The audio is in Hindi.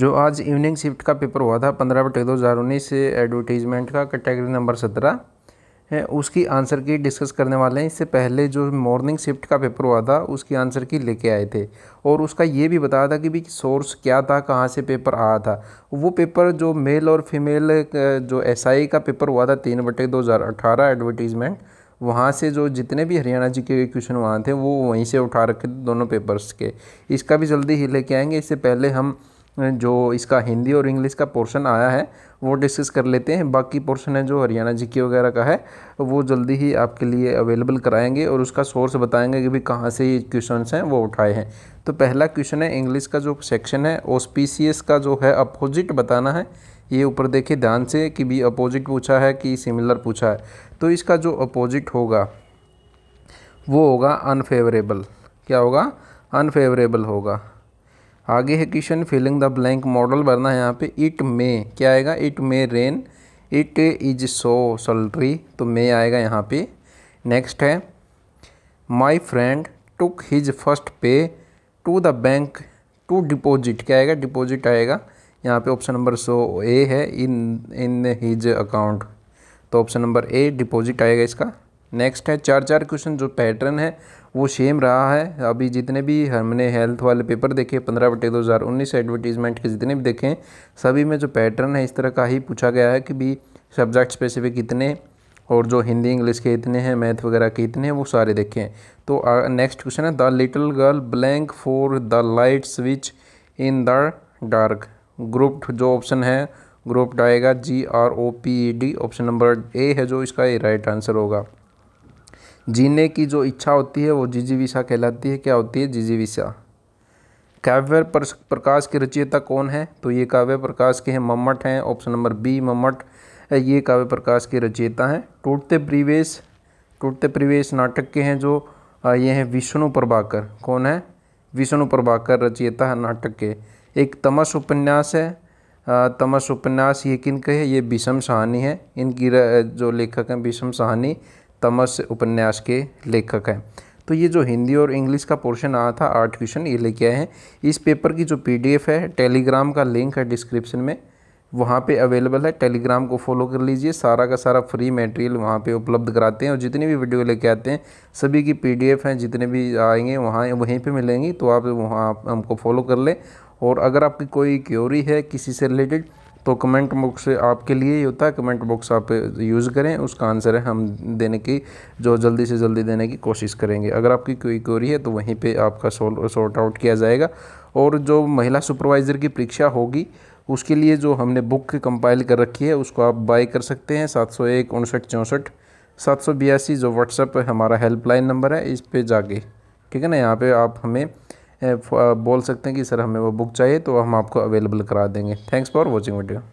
जो आज इवनिंग शिफ्ट का पेपर हुआ था पंद्रह बटे दो हज़ार उन्नीस एडवर्टीज़मेंट का कैटेगरी नंबर सत्रह है उसकी आंसर की डिस्कस करने वाले हैं इससे पहले जो मॉर्निंग शिफ्ट का पेपर हुआ था उसकी आंसर की लेके आए थे और उसका ये भी बताया था कि भी सोर्स क्या था कहाँ से पेपर आया था वो पेपर जो मेल और फीमेल जो एसआई का पेपर हुआ था तीन बटे दो हज़ार अठारह एडवर्टीज़मेंट वहाँ से जो जितने भी हरियाणा जी के क्वेश्चन वहाँ थे वो वहीं से उठा रखे थे दोनों पेपर्स के इसका भी जल्दी ही लेके आएंगे इससे पहले हम जो इसका हिंदी और इंग्लिश का पोर्शन आया है वो डिस्कस कर लेते हैं बाकी पोर्शन है जो हरियाणा जी के वगैरह का है वो जल्दी ही आपके लिए अवेलेबल कराएंगे और उसका सोर्स बताएंगे कि भी कहाँ से ये क्वेश्चन हैं वो उठाए हैं तो पहला क्वेश्चन है इंग्लिश का जो सेक्शन है ओ का जो है अपोजिट बताना है ये ऊपर देखिए ध्यान से कि भी अपोजिट पूछा है कि सिमिलर पूछा है तो इसका जो अपोजिट होगा वो होगा अनफेवरेबल क्या होगा अनफेवरेबल होगा आगे है question filling the blank model भरना है यहाँ पे इट मे क्या आएगा it may rain it is so sultry तो मे आएगा यहाँ पे नेक्स्ट है my friend took his first pay to the bank to deposit क्या आएगा डिपॉजिट आएगा यहाँ पे ऑप्शन नंबर सो ए है इन इन हिज अकाउंट तो ऑप्शन नंबर ए डिपॉजिट आएगा इसका नेक्स्ट है चार चार क्वेश्चन जो पैटर्न है वो सेम रहा है अभी जितने भी हमने हेल्थ वाले पेपर देखे पंद्रह बटे दो हज़ार उन्नीस एडवर्टीज़मेंट के जितने भी देखें सभी में जो पैटर्न है इस तरह का ही पूछा गया है कि भी सब्जेक्ट स्पेसिफिक इतने और जो हिंदी इंग्लिश के इतने हैं मैथ वगैरह के इतने हैं वो सारे देखें तो नेक्स्ट क्वेश्चन है the little girl blank for the light switch in the dark group जो ऑप्शन है ग्रुप आएगा G R O P E D option number A है जो इसका राइट आंसर होगा जीने की जो इच्छा होती है वो जिजीविषा कहलाती है क्या होती है जिजीविषा काव्य प्रकाश की रचयिता कौन है तो ये काव्य प्रकाश के हैं मम्मट हैं ऑप्शन नंबर बी मम्मट ये काव्य प्रकाश की रचयिता हैं टूटते परिवेश टूटते परिवेश नाटक के हैं जो ये हैं विष्णु प्रभाकर कौन है विष्णु प्रभाकर रचयिता है नाटक के एक तमस उपन्यास है तमस उपन्यास ये किन के है ये विषम साहनी है इनकी जो लेखक हैं विषम सहानी तमस उपन्यास के लेखक हैं तो ये जो हिंदी और इंग्लिश का पोर्शन आया था आठ क्वेश्चन ये लेके आए हैं इस पेपर की जो पीडीएफ है टेलीग्राम का लिंक है डिस्क्रिप्शन में वहाँ पे अवेलेबल है टेलीग्राम को फॉलो कर लीजिए सारा का सारा फ्री मटेरियल वहाँ पे उपलब्ध कराते हैं और जितनी भी वीडियो लेके आते हैं सभी की पीडीएफ हैं जितने भी आएंगे वहाँ वहीं पे मिलेंगी तो आप वहाँ हमको फॉलो कर लें और अगर आपकी कोई क्योरी है किसी से रिलेटेड तो कमेंट बॉक्स आपके लिए ही होता है कमेंट बॉक्स आप यूज़ करें उसका आंसर है हम देने की जो जल्दी से जल्दी देने की कोशिश करेंगे अगर आपकी कोई क्वेरी है तो वहीं पर आपका सॉर्ट आउट किया जाएगा और जो महिला सुपरवाइज़र की परीक्षा होगी उसके लिए जो हमने बुक कंपाइल कर रखी है उसको आप बाई कर सकते हैं सात सौ एक उनसठ चौंसठ सात सौ बयासी जो व्हाट्सअप हमारा हेल्पलाइन नंबर है इस पर जाके ठीक है ना यहाँ पर आप हमें बोल सकते हैं कि सर हमें वो बुक चाहिए तो हम आपको अवेलेबल करा देंगे थैंक्स फॉर वॉचिंग वीडियो